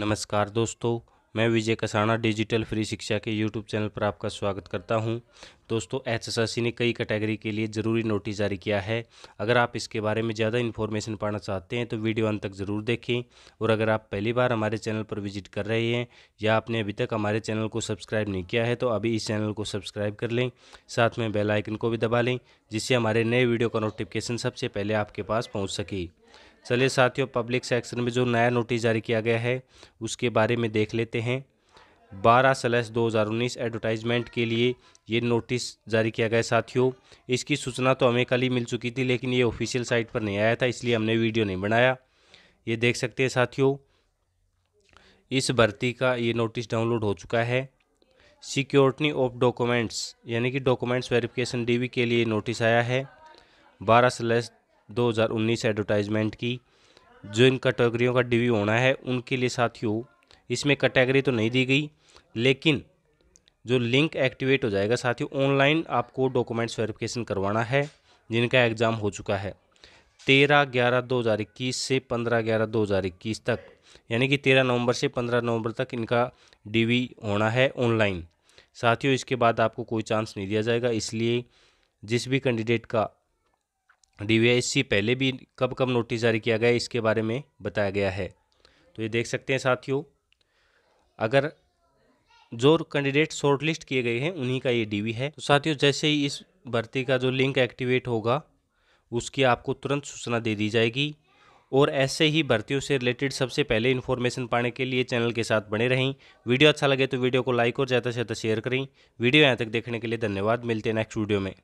नमस्कार दोस्तों मैं विजय कसाना डिजिटल फ्री शिक्षा के यूट्यूब चैनल पर आपका स्वागत करता हूं दोस्तों एच ने कई कैटेगरी के लिए ज़रूरी नोटिस जारी किया है अगर आप इसके बारे में ज़्यादा इन्फॉर्मेशन पाना चाहते हैं तो वीडियो अंत तक ज़रूर देखें और अगर आप पहली बार हमारे चैनल पर विजिट कर रहे हैं या आपने अभी तक हमारे चैनल को सब्सक्राइब नहीं किया है तो अभी इस चैनल को सब्सक्राइब कर लें साथ में बेलाइकन को भी दबा लें जिससे हमारे नए वीडियो का नोटिफिकेशन सबसे पहले आपके पास पहुँच सके चलिए साथियों पब्लिक सेक्शन में जो नया नोटिस जारी किया गया है उसके बारे में देख लेते हैं बारह स्लैश दो हज़ार उन्नीस एडवर्टाइजमेंट के लिए ये नोटिस जारी किया गया साथियों इसकी सूचना तो हमें कल ही मिल चुकी थी लेकिन ये ऑफिशियल साइट पर नहीं आया था इसलिए हमने वीडियो नहीं बनाया ये देख सकते हैं साथियों इस भर्ती का ये नोटिस डाउनलोड हो चुका है सिक्योरिटी ऑफ डॉक्यूमेंट्स यानी कि डॉक्यूमेंट्स वेरिफिकेशन डीवी के लिए नोटिस आया है बारह स्लैश 2019 एडवर्टाइजमेंट की जो इन कैटेगरियों का डिव्यू होना है उनके लिए साथियों इसमें कैटेगरी तो नहीं दी गई लेकिन जो लिंक एक्टिवेट हो जाएगा साथियों ऑनलाइन आपको डॉक्यूमेंट्स वेरिफिकेशन करवाना है जिनका एग्ज़ाम हो चुका है तेरह ग्यारह दो हज़ार इक्कीस से पंद्रह ग्यारह दो हज़ार इक्कीस तक यानी कि तेरह नवंबर से पंद्रह नवंबर तक इनका डी होना है ऑनलाइन साथियों इसके बाद आपको कोई चांस नहीं दिया जाएगा इसलिए जिस भी कैंडिडेट का डी पहले भी कब कब नोटिस जारी किया गया इसके बारे में बताया गया है तो ये देख सकते हैं साथियों अगर जो कैंडिडेट शॉर्टलिस्ट किए गए हैं उन्हीं का ये डीवी है तो साथियों जैसे ही इस भर्ती का जो लिंक एक्टिवेट होगा उसकी आपको तुरंत सूचना दे दी जाएगी और ऐसे ही भर्तियों से रिलेटेड सबसे पहले इन्फॉर्मेशन पाने के लिए चैनल के साथ बने रहें वीडियो अच्छा लगे तो वीडियो को लाइक और ज़्यादा से ज़्यादा शेयर करें वीडियो यहाँ तक देखने के लिए धन्यवाद मिलते हैं नेक्स्ट वीडियो में